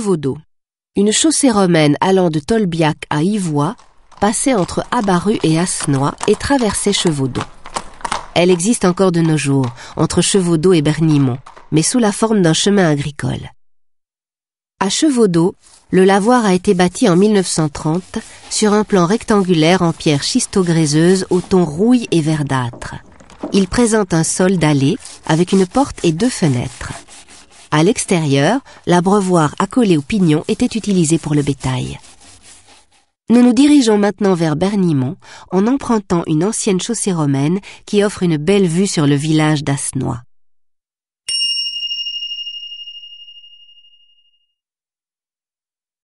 d'eau. Une chaussée romaine allant de Tolbiac à Ivois passait entre Abaru et Asnois et traversait d’eau. Elle existe encore de nos jours, entre Chevaudeau et Bernimont, mais sous la forme d'un chemin agricole. À Chevaudeau, le lavoir a été bâti en 1930 sur un plan rectangulaire en pierre schisto gréseuse au ton rouille et verdâtre. Il présente un sol dallé avec une porte et deux fenêtres. À l'extérieur, l'abreuvoir accolé au pignon était utilisé pour le bétail. Nous nous dirigeons maintenant vers Bernimont en empruntant une ancienne chaussée romaine qui offre une belle vue sur le village d'Asnois.